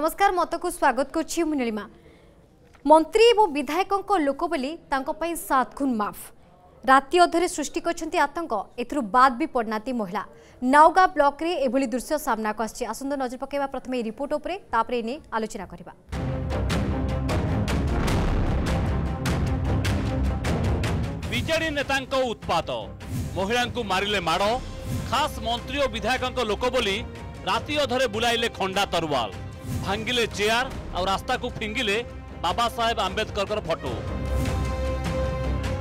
ନମସ୍କାର ମତକୁ ସ୍ୱାଗତ କରୁଛି ମୁଁ ନୀଳିମା ମନ୍ତ୍ରୀ ଏବଂ ବିଧାୟକଙ୍କ ଲୋକ ବୋଲି ତାଙ୍କ ପାଇଁ ସାତ ଖୁନ୍ ମାଫ୍ ରାତି ଅଧରେ ସୃଷ୍ଟି କରିଛନ୍ତି ଆତଙ୍କ ଏଥିରୁ ବାଦ୍ ବି ପଡ଼ିନାହାନ୍ତି ମହିଳା ନାଉଗାଁ ବ୍ଲକରେ ଏଭଳି ଦୃଶ୍ୟ ସାମ୍ନାକୁ ଆସିଛି ଆସନ୍ତୁ ନଜର ପକାଇବା ପ୍ରଥମେ ଏହି ରିପୋର୍ଟ ଉପରେ ତାପରେ ଏ ନେଇ ଆଲୋଚନା କରିବା ବିଜେଡି ନେତାଙ୍କ ଉତ୍ପାତ ମହିଳାଙ୍କୁ ମାରିଲେ ମାଡ଼ ଖାସ୍ ମନ୍ତ୍ରୀ ଓ ବିଧାୟକଙ୍କ ଲୋକ ବୋଲି ରାତି ଅଧରେ ବୁଲାଇଲେ ଖଣ୍ଡା ତରୱାଲ ଭାଙ୍ଗିଲେ ଚେୟାର ଆଉ ରାସ୍ତାକୁ ଫିଙ୍ଗିଲେ ବାବା ସାହେବ ଆମ୍ବେଦକରଙ୍କର ଫଟୋ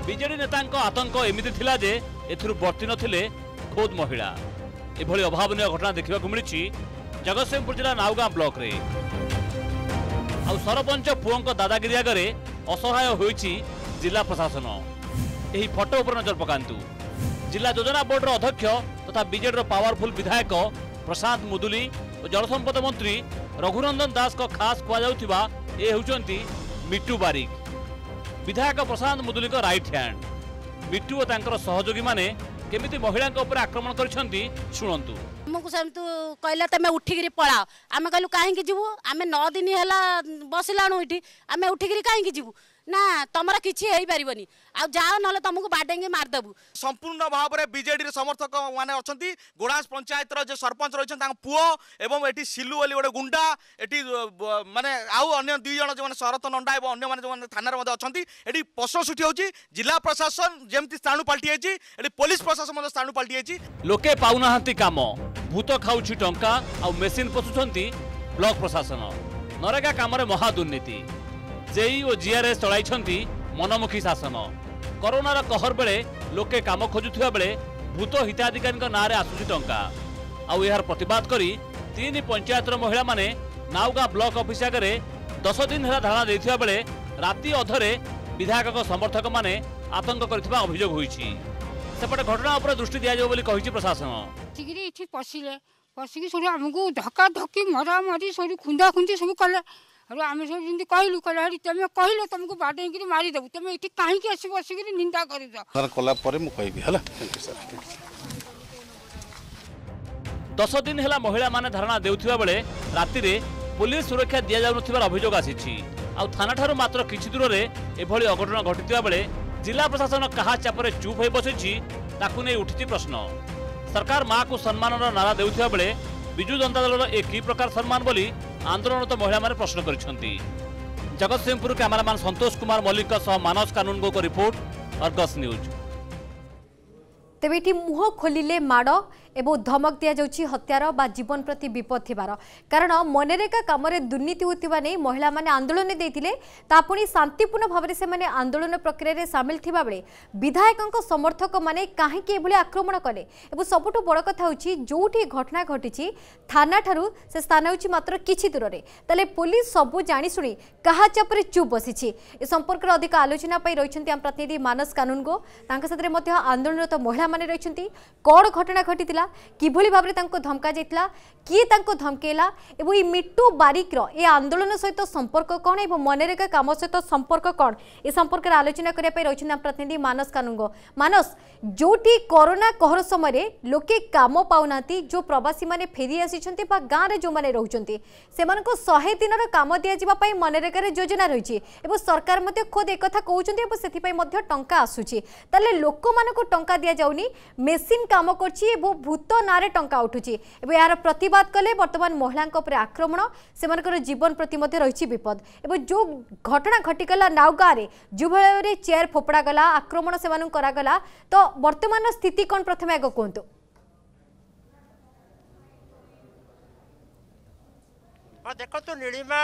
ବିଜେଡି ନେତାଙ୍କ ଆତଙ୍କ ଏମିତି ଥିଲା ଯେ ଏଥିରୁ ବର୍ତ୍ତି ନଥିଲେ ଖୋଦ୍ ମହିଳା ଏଭଳି ଅଭାବନୀୟ ଘଟଣା ଦେଖିବାକୁ ମିଳିଛି ଜଗତସିଂହପୁର ଜିଲ୍ଲା ନାଉଗାଁ ବ୍ଲକରେ ଆଉ ସରପଞ୍ଚ ପୁଅଙ୍କ ଦାଦାଗିରି ଆଗରେ ଅସହାୟ ହୋଇଛି ଜିଲ୍ଲା ପ୍ରଶାସନ ଏହି ଫଟୋ ଉପରେ ନଜର ପକାନ୍ତୁ ଜିଲ୍ଲା ଯୋଜନା ବୋର୍ଡର ଅଧ୍ୟକ୍ଷ ତଥା ବିଜେଡ଼ିର ପାୱାରଫୁଲ୍ ବିଧାୟକ ପ୍ରସାଦ ମୁଦୁଲି ଓ ଜଳସମ୍ପଦ ମନ୍ତ୍ରୀ ରଘୁନନ୍ଦନ ଦାସଙ୍କ ଖାସ୍ କୁହାଯାଉଥିବା ଏ ହେଉଛନ୍ତି ମିଟୁ ବାରିକ ବିଧାୟକ ପ୍ରଶାନ୍ତ ମୁଦୁଲିଙ୍କ ରାଇଟ୍ ହ୍ୟାଣ୍ଡ ମିଟୁ ଓ ତାଙ୍କର ସହଯୋଗୀମାନେ କେମିତି ମହିଳାଙ୍କ ଉପରେ ଆକ୍ରମଣ କରିଛନ୍ତି ଶୁଣନ୍ତୁ ଆମକୁ ସେମିତି କହିଲା ତମେ ଉଠିକିରି ପଳାଅ ଆମେ କହିଲୁ କାହିଁକି ଯିବୁ ଆମେ ନଅ ଦିନ ହେଲା ବସିଲାଣୁ ଏଠି ଆମେ ଉଠିକିରି କାହିଁକି ଯିବୁ त नै मि सम्पूर्ण भावेडि समर्थक अस्ति गोडा पञ्चायत र जो सरपञ्च र पु सलि गए गुन्डा एटि मुईजना शरथ नन्डा अन्य थान थाना यी पश्न सुटीहे जन जनाणु पाल्टी जिला प्रशासन स्थाणु पाल्टि लोके पाउ नाम भूत खाउँ मेसिन पोषक प्रशासन नरेगा कम दुर्नीति जेई ओ जिआरेस चलै मनोमुखी शासन कोरोना कहर बेला लोके कम खोजु भूत हिताधिक आसु टा आउँ प्रतिवाद गरितगा ब्लक अफिस आगे दस दिन होला धारणा बेला राति अधरे विधायक समर्थक आतङ्क गरि अभियोग हुन्छ घटना दृष्टि दिएको प्रशासन ଆରୁ ଆମେ ସବୁ ଯେମିତି କହିଲୁ କହିଲା ହେଠି ତମେ କହିଲେ ତମକୁ ବାଡ଼େଇକିରି ମାରିଦେବୁ ତମେ ଏଠି କାହିଁକି ଆସି ବସିକିରି ନିନ୍ଦା କରିଦେବ କଲା ପରେ ମୁଁ କହିବି ହେଲା ଦଶ ଦିନ ହେଲା ମହିଳାମାନେ ଧାରଣା ଦେଉଥିବା ବେଳେ ରାତିରେ ପୋଲିସ ସୁରକ୍ଷା ଦିଆଯାଉନଥିବାର ଅଭିଯୋଗ ଆସିଛି ଆଉ ଥାନା ଠାରୁ ମାତ୍ର କିଛି ଦୂରରେ ଏଭଳି ଅଘଟଣ ଘଟିଥିବା ବେଳେ ଜିଲ୍ଲା ପ୍ରଶାସନ କାହା ଚାପରେ ଚୁପ୍ ହୋଇ ବସିଛି ତାକୁ ନେଇ ଉଠିଛି ପ୍ରଶ୍ନ ସରକାର ମାଆକୁ ସମ୍ମାନର ନାରା ଦେଉଥିବା ବେଳେ ବିଜୁ ଜନତା ଦଳର ଏ କି ପ୍ରକାର ସମ୍ମାନ ବୋଲି আন্দোলনরত মহিলা প্রশ্ন করেছেন Jagatsinghpur cameraman Santosh Kumar Mallick Manas Kanungo report Argus news তেবে এটি মুহ খোলিলে মাড় এবং ধমক দিয়াযাচ্ছে হত্যার বা জীবন প্রতি বিপদ থার কারণ মনেরেকা কামরে দুর্নীতি হওয়া নিয়ে মহিলা মানে আন্দোলন দিয়ে তা পুঁ শান্তিপূর্ণ ভাবে সে আন্দোলন প্রক্রিয়ায় সামিল থাকবে বিধায়ক সমর্থক মানে কী এভাবে আক্রমণ কলে এবং সবুঠু বড় কথা হচ্ছে যেটি ঘটনা ঘটিছে থানা ঠার সে স্থান হচ্ছে মাত্র কিছু দূরে তাহলে পুলিশ সবু জাশুনি কাহা চাপরে চুপ বসিছে এ সম্পর্কের অধিক আলোচনা রয়েছেন আম প্রতিনিধি মানস কানুনগো তাঙ্ক সাথে আন্দোলনরত মহিলা মানে রয়েছেন কড় ঘটনা ঘটি ହୋଇଥିଲା କିଭଳି ଭାବରେ ତାଙ୍କୁ ଧମକା ଯାଇଥିଲା କିଏ ତାଙ୍କୁ ଧମକେଇଲା ଏବଂ ଏଇ ମିଟୁ ବାରିକର ଏ ଆନ୍ଦୋଳନ ସହିତ ସମ୍ପର୍କ କ'ଣ ଏବଂ ମନରେଗା କାମ ସହିତ ସମ୍ପର୍କ କ'ଣ ଏ ସମ୍ପର୍କରେ ଆଲୋଚନା କରିବା ପାଇଁ ରହିଛନ୍ତି ଆମ ପ୍ରତିନିଧି ମାନସ କାନୁଙ୍ଗ ମାନସ ଯେଉଁଠି କରୋନା କହର ସମୟରେ ଲୋକେ କାମ ପାଉନାହାନ୍ତି ଯେଉଁ ପ୍ରବାସୀମାନେ ଫେରି ଆସିଛନ୍ତି ବା ଗାଁରେ ଯେଉଁମାନେ ରହୁଛନ୍ତି ସେମାନଙ୍କୁ ଶହେ ଦିନର କାମ ଦିଆଯିବା ପାଇଁ ମନରେଗାରେ ଯୋଜନା ରହିଛି ଏବଂ ସରକାର ମଧ୍ୟ ଖୋଦ୍ ଏକଥା କହୁଛନ୍ତି ଏବଂ ସେଥିପାଇଁ ମଧ୍ୟ ଟଙ୍କା ଆସୁଛି ତାହେଲେ ଲୋକମାନଙ୍କୁ ଟଙ୍କା ଦିଆଯାଉନି ମେସିନ୍ କାମ କରୁଛି ଏବଂ ভূত নাঁরে টঙ্কা উঠুଛି এবং এর প্রতবাদ কলে বর্তমান মহিলা উপরে আক্রমণ সে জীবন প্রতি মধ্যে রয়েছে বিপদ এবং যে ঘটনা ঘটিগলা নাওগাঁরে যেভাবে চেয়ার ফোপড়া গলা আক্রমণ সে করাগলা তো বর্তমান স্থিতি কন প্রথমে আগ কুহতু দেখুন নীলিমা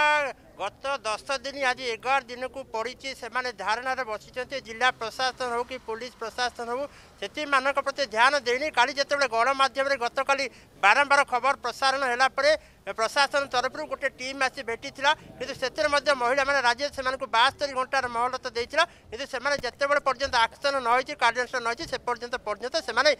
ଗତ ଦଶ ଦିନ ଆଜି ଏଗାର ଦିନକୁ ପଡ଼ିଛି ସେମାନେ ଧାରଣାରେ ବସିଛନ୍ତି ଜିଲ୍ଲା ପ୍ରଶାସନ ହେଉ କି ପୋଲିସ ପ୍ରଶାସନ ହେଉ ସେଥିମାନଙ୍କ ପ୍ରତି ଧ୍ୟାନ ଦେଇନି କାଲି ଯେତେବେଳେ ଗଣମାଧ୍ୟମରେ ଗତକାଲି ବାରମ୍ବାର ଖବର ପ୍ରସାରଣ ହେଲା ପରେ ପ୍ରଶାସନ ତରଫରୁ ଗୋଟେ ଟିମ୍ ଆସି ଭେଟିଥିଲା କିନ୍ତୁ ସେଥିରେ ମଧ୍ୟ ମହିଳାମାନେ ରାଜ୍ୟରେ ସେମାନଙ୍କୁ ବାସ୍ତରୀ ଘଣ୍ଟାର ମହଲତ ଦେଇଥିଲା କିନ୍ତୁ ସେମାନେ ଯେତେବେଳେ ପର୍ଯ୍ୟନ୍ତ ଆକ୍ସନ୍ ନହିଛି କାର୍ଯ୍ୟାନୁଷ୍ଠାନ ନହିଛି ସେ ପର୍ଯ୍ୟନ୍ତ ପର୍ଯ୍ୟନ୍ତ ସେମାନେ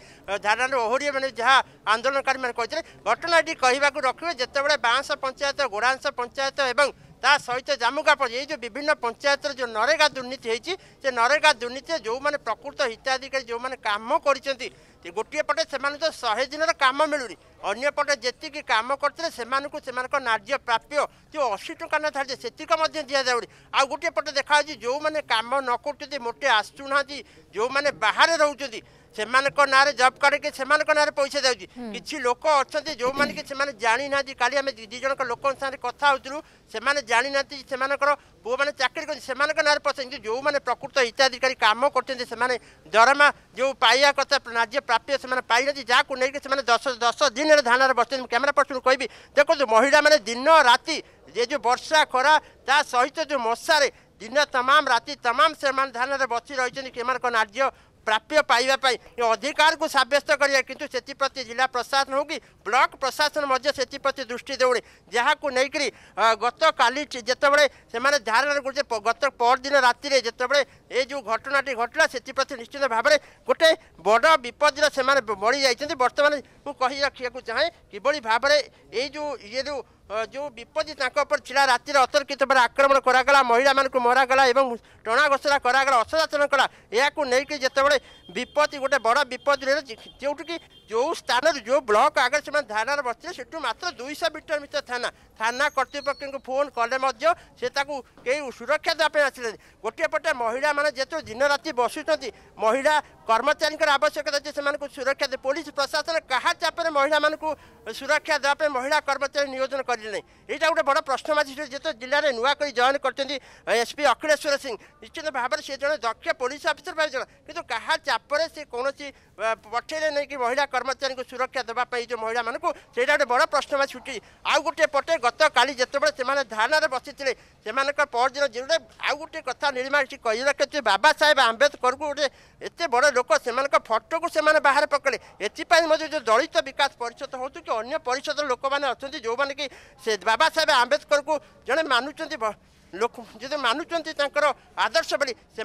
ଧାରଣାରେ ଓହରିବେ ମାନେ ଯାହା ଆନ୍ଦୋଳନକାରୀମାନେ କହିଥିଲେ ଘଟଣା ଏଠି କହିବାକୁ ରଖିବେ ଯେତେବେଳେ ବାଉଁଶ ପଞ୍ଚାୟତ ଗୋଡ଼ାଂଶ ପଞ୍ଚାୟତ ଏବଂ ତା ସହିତ ଜାମୁକାପଡ଼ ଏଇ ଯେଉଁ ବିଭିନ୍ନ ପଞ୍ଚାୟତରେ ଯେଉଁ ନରେଗା ଦୁର୍ନୀତି ହେଇଛି ସେ ନରେଗା ଦୁର୍ନୀତିରେ ଯେଉଁମାନେ ପ୍ରକୃତ ହିତାଧିକାରୀ ଯେଉଁମାନେ କାମ କରିଛନ୍ତି ଗୋଟିଏ ପଟେ ସେମାନଙ୍କୁ ଶହେ ଦିନର କାମ ମିଳୁନି ଅନ୍ୟପଟେ ଯେତିକି କାମ କରିଥିଲେ ସେମାନଙ୍କୁ ସେମାନଙ୍କ ନ୍ୟାଯ୍ୟ ପ୍ରାପ୍ୟ ଯେଉଁ ଅଶୀ ଟଙ୍କା ନଥାଉଛି ସେତିକ ମଧ୍ୟ ଦିଆଯାଉନି ଆଉ ଗୋଟିଏ ପଟେ ଦେଖାଯାଉଛି ଯେଉଁମାନେ କାମ ନ କରୁଛନ୍ତି ମୋଟେ ଆସୁନାହାନ୍ତି ଯେଉଁମାନେ ବାହାରେ ରହୁଛନ୍ତି ସେମାନଙ୍କ ନାଁରେ ଜବ୍ କାର୍ଡ଼ କି ସେମାନଙ୍କ ନାଁରେ ପଇସା ଯାଉଛି କିଛି ଲୋକ ଅଛନ୍ତି ଯେଉଁମାନେ କି ସେମାନେ ଜାଣିନାହାନ୍ତି କାଲି ଆମେ ଦୁଇ ଜଣଙ୍କ ଲୋକଙ୍କ ସାଙ୍ଗରେ କଥା ହେଉଥିଲୁ ସେମାନେ ଜାଣିନାହାନ୍ତି ସେମାନଙ୍କର ପୁଅମାନେ ଚାକିରି କରନ୍ତି ସେମାନଙ୍କ ନାଁରେ ପସନ୍ଦ କିନ୍ତୁ ଯେଉଁମାନେ ପ୍ରକୃତ ହିତାଧିକାରୀ କାମ କରୁଛନ୍ତି ସେମାନେ ଦରମା ଯେଉଁ ପାଇବା କଥା ନ୍ୟାଯ୍ୟ ପ୍ରାପ୍ୟ ସେମାନେ ପାଇଛନ୍ତି ଯାହାକୁ ନେଇକି ସେମାନେ ଦଶ ଦଶ ଦିନରେ ଧାନରେ ବସିଛନ୍ତି ମୁଁ କ୍ୟାମେରା ପର୍ସନକୁ କହିବି ଦେଖନ୍ତୁ ମହିଳାମାନେ ଦିନ ରାତି ଏ ଯେଉଁ ବର୍ଷା ଖରା ତା ସହିତ ଯେଉଁ ମଶାରେ ଦିନ ତମାମ ରାତି ତମାମ ସେମାନେ ଧାନରେ ବସି ରହିଛନ୍ତି ଏମାନଙ୍କ ନାର୍ଯ୍ୟ प्राप्य पाइबापी अधिकार को सब्यस्त करें कितु से जिला प्रशासन हो कि ब्लक प्रशासन से दृष्टि दौड़े जहाँ को लेकर गत काली जोबले धारण कर गत पर दिन रात जो घटनाटी घटला से निश्चित भाव में गोटे बड़ विपद से मड़ी जाइए बर्तमान मुझे रखा चाहे किभ में यूँ ये जो ଯେଉଁ ବିପତ୍ତି ତାଙ୍କ ଉପରେ ଥିଲା ରାତିରେ ଅତର୍କିତ ଭାବରେ ଆକ୍ରମଣ କରାଗଲା ମହିଳାମାନଙ୍କୁ ମରାଗଲା ଏବଂ ଟଣା ଘୋଷରା କରାଗଲା ଅସଦାଚରଣ କଲା ଏହାକୁ ନେଇକି ଯେତେବେଳେ ବିପତ୍ତି ଗୋଟେ ବଡ଼ ବିପତ୍ତି ରହିଲା ଯେଉଁଠିକି ଯେଉଁ ସ୍ଥାନରେ ଯେଉଁ ବ୍ଲକ ଆଗରେ ସେମାନେ ଥାନାରେ ବସିଥିଲେ ସେଠୁ ମାତ୍ର ଦୁଇଶହ ମିଟର ଭିତରେ ଥାନା ଥାନା କର୍ତ୍ତୃପକ୍ଷଙ୍କୁ ଫୋନ୍ କଲେ ମଧ୍ୟ ସେ ତାକୁ କେହି ସୁରକ୍ଷା ଦେବା ପାଇଁ ଆସିଲେନି ଗୋଟିଏ ପଟେ ମହିଳାମାନେ ଯେତେବେଳେ ଦିନରାତି ବସୁଛନ୍ତି ମହିଳା କର୍ମଚାରୀଙ୍କର ଆବଶ୍ୟକତା ଅଛି ସେମାନଙ୍କୁ ସୁରକ୍ଷା ଦେବେ ପୋଲିସ ପ୍ରଶାସନ କାହା ଚାପରେ ମହିଳାମାନଙ୍କୁ ସୁରକ୍ଷା ଦେବା ପାଇଁ ମହିଳା କର୍ମଚାରୀ ନିୟୋଜନ କରିଲେ ନାହିଁ ଏଇଟା ଗୋଟେ ବଡ଼ ପ୍ରଶ୍ନ ପ୍ରଶ୍ନବାଚୀ ଯେତେବେଳେ ଜିଲ୍ଲାରେ ନୂଆ କରି ଜଏନ୍ କରିଛନ୍ତି ଏସ୍ପି ଅଖିଳେଶ୍ୱର ସିଂ ନିଶ୍ଚିତ ଭାବରେ ସେ ଜଣେ ଦକ୍ଷ ପୋଲିସ ଅଫିସର ଭାବେ ଜଣା କିନ୍ତୁ କାହା ତାପରେ ସେ କୌଣସି ପଠେଇଲେ ନାହିଁ କି ମହିଳା କର୍ମଚାରୀଙ୍କୁ ସୁରକ୍ଷା ଦେବା ପାଇଁ ଯେଉଁ ମହିଳାମାନଙ୍କୁ ସେଇଟା ଗୋଟେ ବଡ଼ ପ୍ରଶ୍ନବାଚୀ ଛୁଟି ଆଉ ଗୋଟିଏ ପଟେ ଗତକାଲି ଯେତେବେଳେ ସେମାନେ ଧାରଣାରେ ବସିଥିଲେ ସେମାନଙ୍କ ପରଦିନ ଯେଉଁଟା ଆଉ ଗୋଟିଏ କଥା ନୀଳିମା ଏଠି କହି ରଖିଛି ବାବା ସାହେବ ଆମ୍ବେଦକରକୁ ଗୋଟେ ଏତେ ବଡ଼ ଲୋକ ସେମାନଙ୍କ ଫଟୋକୁ ସେମାନେ ବାହାରେ ପକେଇଲେ ଏଥିପାଇଁ ମଧ୍ୟ ଯେଉଁ ଦଳିତ ବିକାଶ ପରିଷଦ ହେଉଛୁ କି ଅନ୍ୟ ପରିଷଦର ଲୋକମାନେ ଅଛନ୍ତି ଯେଉଁମାନେ କି ସେ ବାବା ସାହେବ ଆମ୍ବେଦକରକୁ ଜଣେ ମାନୁଛନ୍ତି লোক যদি মানুষেন তাঁর আদর্শ বলে সে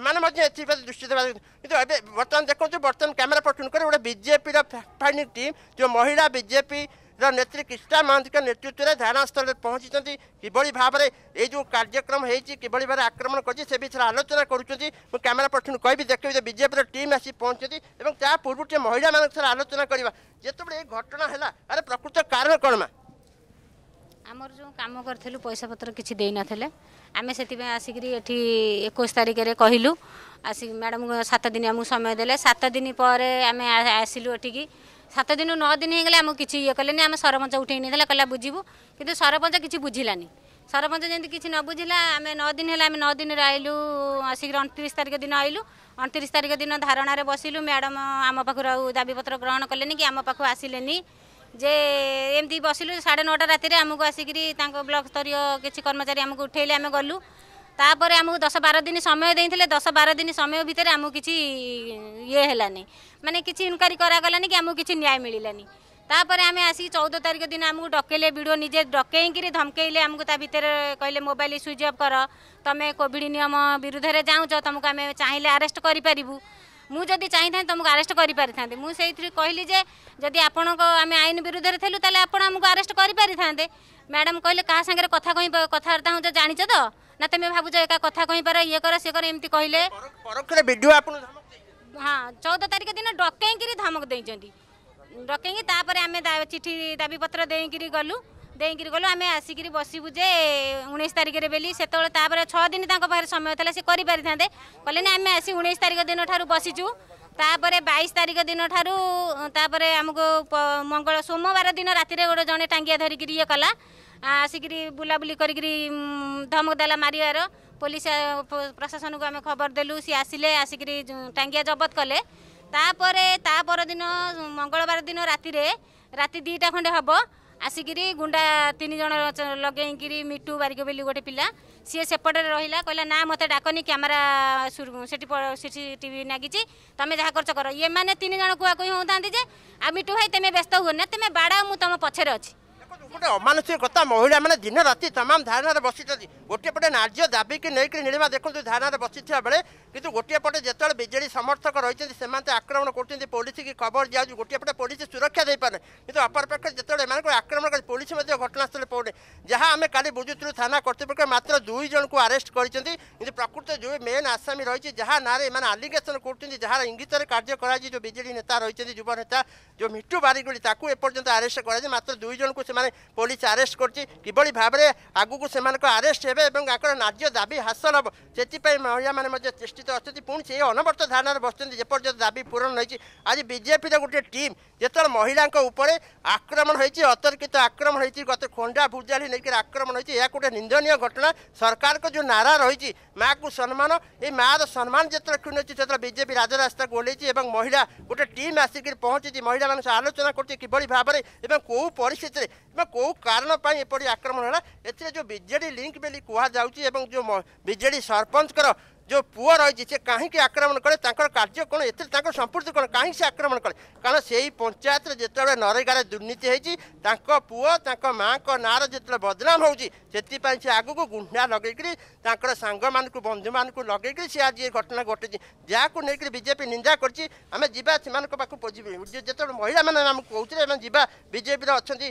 এপ্রতি দৃষ্টি দেওয়া কিন্তু এবে বর্তমান দেখুন বর্তমান ক্যামেরা পর্যন্ত করে গোটে বিজেপির ফাইনিং টিম যে মহিলা বিজেপি নেত্রী কৃষ্ণা মহান্তিক নেতৃত্বে ধ্যানস্থলে পৌঁছিছেন কিভাবে ভাবে এই যে কার্যক্রম হয়েছে কিভাবে ভাবে আক্রমণ করছে সে বিষয়ে আলোচনা করছেন মু ক্যামেরা পর্সন কবি দেখবি যে বিজেপির টিম আসি পৌঁছতে এবং তা পূর্ব মহিলা মানুষ আলোচনা করা যেতবে এই ঘটনা হল আরে প্রকৃত কারণ কণ মা ଆମର ଯେଉଁ କାମ କରିଥିଲୁ ପଇସା ପତ୍ର କିଛି ଦେଇନଥିଲେ ଆମେ ସେଥିପାଇଁ ଆସିକିରି ଏଠି ଏକୋଇଶ ତାରିଖରେ କହିଲୁ ଆସି ମ୍ୟାଡ଼ାମ ସାତ ଦିନ ଆମକୁ ସମୟ ଦେଲେ ସାତ ଦିନ ପରେ ଆମେ ଆସିଲୁ ଏଠିକି ସାତ ଦିନ ନଅ ଦିନ ହେଇଗଲେ ଆମକୁ କିଛି ଇଏ କଲେନି ଆମେ ସରପଞ୍ଚ ଉଠେଇ ନେଇଥିଲା କହିଲା ବୁଝିବୁ କିନ୍ତୁ ସରପଞ୍ଚ କିଛି ବୁଝିଲାନି ସରପଞ୍ଚ ଯେମିତି କିଛି ନ ବୁଝିଲା ଆମେ ନଅ ଦିନ ହେଲା ଆମେ ନଅ ଦିନରେ ଆସିଲୁ ଆସିକିରି ଅଣତିରିଶ ତାରିଖ ଦିନ ଆସିଲୁ ଅଣତିରିଶ ତାରିଖ ଦିନ ଧାରଣାରେ ବସିଲୁ ମ୍ୟାଡ଼ାମ ଆମ ପାଖରୁ ଆଉ ଦାବିପତ୍ର ଗ୍ରହଣ କଲେନି କି ଆମ ପାଖକୁ ଆସିଲେନି ଯେ ଏମିତି ବସିଲୁ ସାଢ଼େ ନଅଟା ରାତିରେ ଆମକୁ ଆସିକିରି ତାଙ୍କ ବ୍ଲକ ସ୍ତରୀୟ କିଛି କର୍ମଚାରୀ ଆମକୁ ଉଠେଇଲେ ଆମେ ଗଲୁ ତାପରେ ଆମକୁ ଦଶ ବାର ଦିନ ସମୟ ଦେଇଥିଲେ ଦଶ ବାର ଦିନ ସମୟ ଭିତରେ ଆମକୁ କିଛି ଇଏ ହେଲାନି ମାନେ କିଛି ଇନକ୍ୱାରି କରାଗଲାନି କି ଆମକୁ କିଛି ନ୍ୟାୟ ମିଳିଲାନି ତାପରେ ଆମେ ଆସିକି ଚଉଦ ତାରିଖ ଦିନ ଆମକୁ ଡକେଇଲେ ଭିଡ଼ିଓ ନିଜେ ଡକେଇକିରି ଧମକେଇଲେ ଆମକୁ ତା ଭିତରେ କହିଲେ ମୋବାଇଲ ସୁଇଚ୍ ଅଫ୍ କର ତମେ କୋଭିଡ଼ ନିୟମ ବିରୁଦ୍ଧରେ ଯାଉଛ ତମକୁ ଆମେ ଚାହିଁଲେ ଆରେଷ୍ଟ କରିପାରିବୁ ମୁଁ ଯଦି ଚାହିଁଥାନ୍ତି ତୁମକୁ ଆରେଷ୍ଟ କରିପାରିଥାନ୍ତି ମୁଁ ସେଇଥିରୁ କହିଲି ଯେ ଯଦି ଆପଣଙ୍କ ଆମେ ଆଇନ ବିରୁଦ୍ଧରେ ଥିଲୁ ତାହେଲେ ଆପଣ ଆମକୁ ଆରେଷ୍ଟ କରିପାରିଥାନ୍ତେ ମ୍ୟାଡ଼ାମ୍ କହିଲେ କାହା ସାଙ୍ଗରେ କଥା କହି କଥାବାର୍ତ୍ତା ହେଉଛ ଜାଣିଛ ତ ନା ତୁମେ ଭାବୁଛ ଏକା କଥା କହିପାର ଇଏ କର ସିଏ କର ଏମିତି କହିଲେ ହଁ ଚଉଦ ତାରିଖ ଦିନ ଡକେଇକିରି ଧମକ ଦେଇଛନ୍ତି ଡକେଇକି ତାପରେ ଆମେ ଚିଠି ଦାବିପତ୍ର ଦେଇକିରି ଗଲୁ ଦେଇକିରି ଗଲୁ ଆମେ ଆସିକିରି ବସିବୁ ଯେ ଉଣେଇଶ ତାରିଖରେ ବୋଲି ସେତେବେଳେ ତାପରେ ଛଅ ଦିନ ତାଙ୍କ ପାଖରେ ସମୟ ଥିଲା ସେ କରିପାରିଥାନ୍ତେ କହିଲେ ନା ଆମେ ଆସି ଉଣେଇଶ ତାରିଖ ଦିନ ଠାରୁ ବସିଛୁ ତାପରେ ବାଇଶ ତାରିଖ ଦିନ ଠାରୁ ତାପରେ ଆମକୁ ମଙ୍ଗଳ ସୋମବାର ଦିନ ରାତିରେ ଗୋଟେ ଜଣେ ଟାଙ୍ଗିଆ ଧରିକିରି ଇଏ କଲା ଆସିକିରି ବୁଲାବୁଲି କରିକିରି ଧମକ ଦେଲା ମାରିବାର ପୋଲିସ ପ୍ରଶାସନକୁ ଆମେ ଖବର ଦେଲୁ ସିଏ ଆସିଲେ ଆସିକିରି ଟାଙ୍ଗିଆ ଜବତ କଲେ ତାପରେ ତା ପରଦିନ ମଙ୍ଗଳବାର ଦିନ ରାତିରେ ରାତି ଦୁଇଟା ଖଣ୍ଡେ ହେବ ଆସିକିରି ଗୁଣ୍ଡା ତିନି ଜଣ ଲଗେଇକିରି ମିଟୁ ବାରିକ ବୋଲି ଗୋଟେ ପିଲା ସିଏ ସେପଟରେ ରହିଲା କହିଲା ନା ମୋତେ ଡାକନି କ୍ୟାମେରା ସେଠି ସିସି ଟିଭି ନାଗିଛି ତମେ ଯାହା କରୁଛ କର ଏମାନେ ତିନି ଜଣ କୁହା କୁହି ହେଉଥାନ୍ତି ଯେ ଆଉ ମିଟୁ ଭାଇ ତୁମେ ବ୍ୟସ୍ତ ହୁଅନି ତୁମେ ବାଡ଼ା ମୁଁ ତୁମ ପଛରେ ଅଛି ଗୋଟେ ଅମାନୁଷିକ କଥା ମହିଳାମାନେ ଦିନ ରାତି ତମାମ ଧାରଣାରେ ବସିଛନ୍ତି ଗୋଟିଏ ପଟେ ନାର୍ଯ୍ୟ ଦାବିକି ନେଇକରି ନୀଳିମା ଦେଖନ୍ତୁ ଧାରଣାରେ ବସିଥିବା ବେଳେ କିନ୍ତୁ ଗୋଟିଏ ପଟେ ଯେତେବେଳେ ବିଜେଡ଼ି ସମର୍ଥକ ରହିଛନ୍ତି ସେମାନେ ଆକ୍ରମଣ କରୁଛନ୍ତି ପୋଲିସକି ଖବର ଦିଆଯାଉଛି ଗୋଟିଏ ପଟେ ପୋଲିସ ସୁରକ୍ଷା ଦେଇପାରୁନି କିନ୍ତୁ ଅପରପକ୍ଷରେ ଯେତେବେଳେ ଏମାନଙ୍କୁ ଆକ୍ରମଣ କରି ପୋଲିସ ମଧ୍ୟ ଘଟଣାସ୍ଥଳରେ ପଡ଼ୁନି ଯାହା ଆମେ କାଲି ବୁଝୁଥିଲୁ ଥାନା କର୍ତ୍ତୃପକ୍ଷ ମାତ୍ର ଦୁଇ ଜଣଙ୍କୁ ଆରେଷ୍ଟ କରିଛନ୍ତି କିନ୍ତୁ ପ୍ରକୃତ ଯେଉଁ ମେନ୍ ଆସାମୀ ରହିଛି ଯାହା ନାଁରେ ଏମାନେ ଆଲିଗେସନ୍ କରୁଛନ୍ତି ଯାହାର ଇଙ୍ଗିତରେ କାର୍ଯ୍ୟ କରାଯାଇଛି ଯେଉଁ ବିଜେଡ଼ି ନେତା ରହିଛନ୍ତି ଯୁବ ନେତା ଯେଉଁ ମିଟୁ ବାରିଗୁଡ଼ି ତାକୁ ଏପର୍ଯ୍ୟନ୍ତ ଆରେଷ୍ଟ କରାଯାଇଛି ମାତ୍ର ଦୁଇ ଜଣଙ୍କୁ ସେମାନେ ପୋଲିସ ଆରେଷ୍ଟ କରିଛି କିଭଳି ଭାବରେ ଆଗକୁ ସେମାନଙ୍କ ଆରେଷ୍ଟ ହେବେ ଏବଂ ତାଙ୍କର ନ୍ୟାଯ୍ୟ ଦାବି ହାସଲ ହେବ ସେଥିପାଇଁ ମହିଳାମାନେ ମଧ୍ୟ ଚେଷ୍ଟିତ ଅଛନ୍ତି ପୁଣି ସେ ଅନବରତ ଧାରଣାରେ ବସୁଛନ୍ତି ଯେପର୍ଯ୍ୟନ୍ତ ଦାବି ପୂରଣ ହୋଇଛି ଆଜି ବିଜେପିର ଗୋଟିଏ ଟିମ୍ ଯେତେବେଳେ ମହିଳାଙ୍କ ଉପରେ ଆକ୍ରମଣ ହୋଇଛି ଅତର୍କିତ ଆକ୍ରମଣ ହୋଇଛି ଗତ ଖଣ୍ଡା ଭୁଜାଲି ନେଇକରି ଆକ୍ରମଣ ହୋଇଛି ଏହା ଗୋଟେ ନିନ୍ଦନୀୟ ଘଟଣା ସରକାରଙ୍କ ଯେଉଁ ନାରା ରହିଛି ମାଆକୁ ସମ୍ମାନ ଏଇ ମାଆର ସମ୍ମାନ ଯେତେବେଳେ କ୍ଷୁଣ୍ଣୁଛି ସେତେବେଳେ ବିଜେପି ରାଜରାସ୍ତାକୁ ଓହ୍ଲେଇଛି ଏବଂ ମହିଳା ଗୋଟେ ଟିମ୍ ଆସିକରି ପହଞ୍ଚିଛି ମହିଳାମାନଙ୍କ ସହ ଆଲୋଚନା କରୁଛି କିଭଳି ଭାବରେ ଏବଂ କେଉଁ ପରିସ୍ଥିତିରେ ଏବଂ कौ कारण एपरी आक्रमण है जो बीजेडी लिंक बोली कहु जो बीजेडी सरपंच ଯେଉଁ ପୁଅ ରହିଛି ସେ କାହିଁକି ଆକ୍ରମଣ କଲେ ତାଙ୍କର କାର୍ଯ୍ୟ କ'ଣ ଏଥିରେ ତାଙ୍କର ସମ୍ପୃକ୍ତି କ'ଣ କାହିଁକି ସେ ଆକ୍ରମଣ କଲେ କାରଣ ସେଇ ପଞ୍ଚାୟତରେ ଯେତେବେଳେ ନରେଗାରେ ଦୁର୍ନୀତି ହେଇଛି ତାଙ୍କ ପୁଅ ତାଙ୍କ ମାଆଙ୍କ ନାଁର ଯେତେବେଳେ ବଦନାମ ହେଉଛି ସେଥିପାଇଁ ସେ ଆଗକୁ ଗୁଣ୍ଡା ଲଗେଇକରି ତାଙ୍କର ସାଙ୍ଗମାନଙ୍କୁ ବନ୍ଧୁମାନଙ୍କୁ ଲଗେଇକରି ସେ ଆଜି ଏ ଘଟଣା ଘଟିଛି ଯାହାକୁ ନେଇକରି ବିଜେପି ନିନ୍ଦା କରିଛି ଆମେ ଯିବା ସେମାନଙ୍କ ପାଖକୁ ଯେତେବେଳେ ମହିଳାମାନେ ଆମକୁ କହୁଥିଲେ ଆମେ ଯିବା ବିଜେପିର ଅଛନ୍ତି